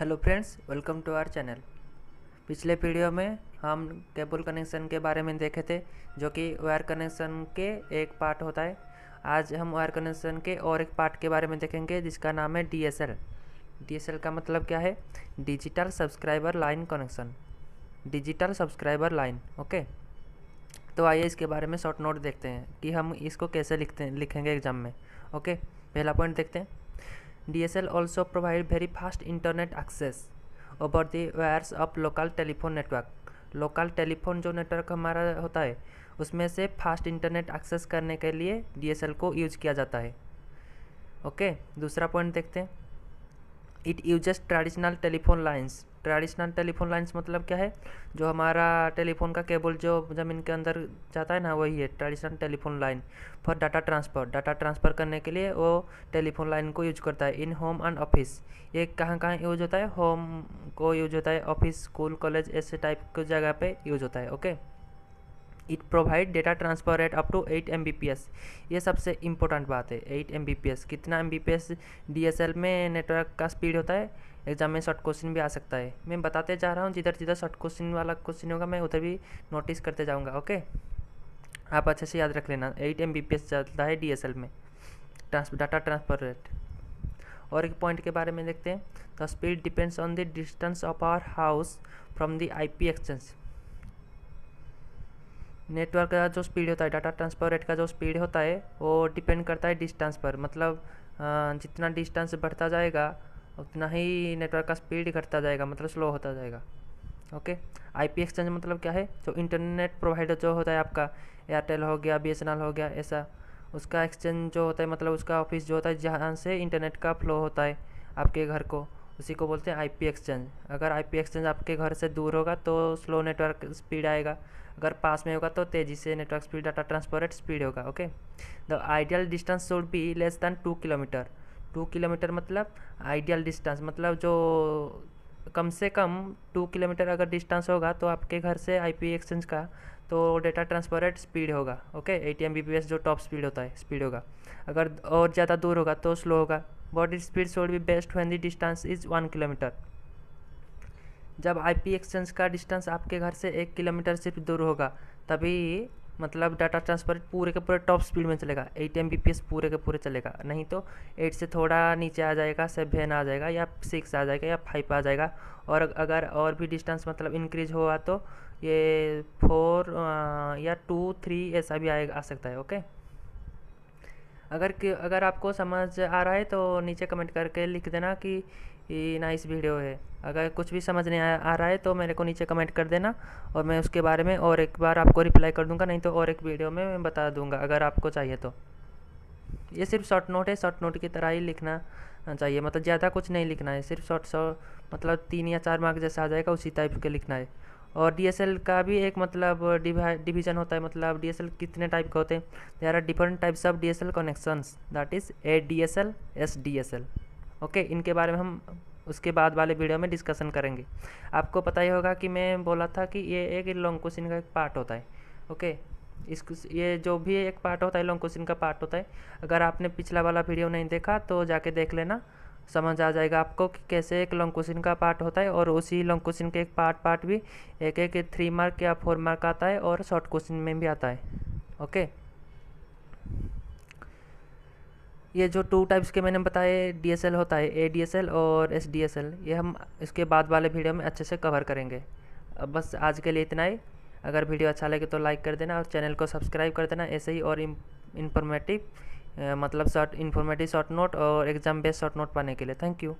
Hello friends welcome to our channel पिछले video में हम केबल कनेक्शन के बारे में देखे थे जो कि वायर कनेक्शन के एक पार्ट होता है आज हम वायर कनेक्शन के और एक पार्ट के बारे में देखेंगे जिसका नाम है डीएसएल डीएसएल का मतलब क्या है digital subscriber line connection digital subscriber line okay तो आइए इसके बारे में शॉर्ट नोट देखते हैं कि हम इसको कैसे लिखते हैं लिखेंगे एग्जाम में ओके पहला पॉइंट देखते हैं DSL also provide very fast internet access over the wires of local telephone network. Local telephone जो network हमारा होता है उसमें से fast internet access करने के लिए डीएसएल को यूज किया जाता है ओके okay, दूसरा पॉइंट देखते हैं it uses traditional telephone lines traditional telephone lines मतलब क्या है जो हमारा टेलीफोन का केबल जो ज़मीन के अंदर जाता है ना वही है traditional telephone line for data transfer data transfer करने के लिए वो टेलीफोन लाइन को यूज करता है इन होम एंड ऑफिस ये कहाँ कहाँ यूज होता है होम को यूज होता है ऑफिस स्कूल कॉलेज ऐसे टाइप की जगह पे यूज होता है okay it provide data transfer rate up to eight M ये सबसे इम्पोर्टेंट बात है एट एम कितना एम डीएसएल में नेटवर्क का स्पीड होता है एग्जाम में शॉर्ट क्वेश्चन भी आ सकता है मैं बताते जा रहा हूँ जिधर जिधर शॉर्ट क्वेश्चन वाला क्वेश्चन होगा मैं उधर भी नोटिस करते जाऊँगा ओके आप अच्छे से याद रख लेना एट एम चलता है डी में ट्रांस डाटा ट्रांसफर रेट और एक पॉइंट के बारे में देखते हैं the speed depends on the distance of our house from the IP exchange network का जो स्पीड होता है डाटा ट्रांसफर रेट का जो स्पीड होता है वो डिपेंड करता है डिस्टेंस पर मतलब जितना डिस्टेंस बढ़ता जाएगा उतना ही नेटवर्क का स्पीड घटता जाएगा मतलब स्लो होता जाएगा ओके आईपी एक्सचेंज मतलब क्या है जो इंटरनेट प्रोवाइडर जो होता है आपका एयरटेल हो गया बी हो गया ऐसा उसका एक्सचेंज जो होता है मतलब उसका ऑफिस जो होता है जहाँ से इंटरनेट का फ्लो होता है आपके घर को उसी को बोलते हैं आई पी एक्सचेंज अगर आई पी एक्सचेंज आपके घर से दूर होगा तो स्लो नेटवर्क स्पीड आएगा अगर पास में होगा तो तेज़ी से network speed data transfer rate speed होगा okay the ideal distance should be less than two kilometre two kilometre मतलब आइडियल डिस्टेंस मतलब जो कम से कम टू किलोमीटर अगर डिस्टेंस होगा तो आपके घर से आईपी एक्सचेंज का तो डेटा ट्रांसफर एट स्पीड होगा ओके एटी एम जो टॉप स्पीड होता है स्पीड होगा अगर और ज़्यादा दूर होगा तो स्लो होगा body speed should be best when the distance is one kilometre जब आईपी एक्सचेंज का डिस्टेंस आपके घर से एक किलोमीटर सिर्फ दूर होगा तभी मतलब डाटा ट्रांसफर पूरे के पूरे टॉप स्पीड में चलेगा एट एम पूरे के पूरे चलेगा नहीं तो एट से थोड़ा नीचे आ जाएगा सेवन आ जाएगा या सिक्स आ जाएगा या फाइव आ जाएगा और अगर और भी डिस्टेंस मतलब इंक्रीज हुआ तो ये फोर या टू थ्री ऐसा भी आएगा आ सकता है ओके अगर अगर आपको समझ आ रहा है तो नीचे कमेंट करके लिख देना कि नाइस वीडियो है अगर कुछ भी समझ नहीं आ, आ रहा है तो मेरे को नीचे कमेंट कर देना और मैं उसके बारे में और एक बार आपको रिप्लाई कर दूंगा नहीं तो और एक वीडियो में मैं बता दूंगा अगर आपको चाहिए तो ये सिर्फ शॉर्ट नोट है शॉर्ट नोट की तरह ही लिखना चाहिए मतलब ज़्यादा कुछ नहीं लिखना है सिर्फ शॉर्ट शॉर्ट मतलब तीन या चार मार्क जैसा आ जाएगा उसी टाइप के लिखना है और डी का भी एक मतलब डिवीजन होता है मतलब डी कितने टाइप के होते हैं there are different types of D S L connections that is A D S L S D S L okay इनके बारे में हम उसके बाद वाले वीडियो में डिस्कशन करेंगे आपको पता ही होगा कि मैं बोला था कि ये एक लॉन्ग क्वेश्चन का एक पार्ट होता है ओके इस ये जो भी एक पार्ट होता है लॉन्ग क्वेश्चन का पार्ट होता है अगर आपने पिछला वाला वीडियो नहीं देखा तो जाके देख लेना समझ आ जाएगा आपको कि कैसे एक लॉन्ग क्वेश्चन का पार्ट होता है और उसी लॉन्ग क्वेश्चन के एक पार्ट पार्ट भी एक एक थ्री मार्क या फोर मार्क आता है और शॉर्ट क्वेश्चन में भी आता है ओके ये जो टू टाइप्स के मैंने बताए एल होता है ए एल और एस एल ये हम इसके बाद वाले वीडियो में अच्छे से कवर करेंगे अब बस आज के लिए इतना ही अगर वीडियो अच्छा लगे तो लाइक कर देना और चैनल को सब्सक्राइब कर देना ऐसे ही और इन्फॉर्मेटिव मतलब शॉर्ट इन्फॉर्मेटिव शॉर्ट नोट और एग्ज़ाम बेस्ड शॉर्ट नोट पाने के लिए थैंक यू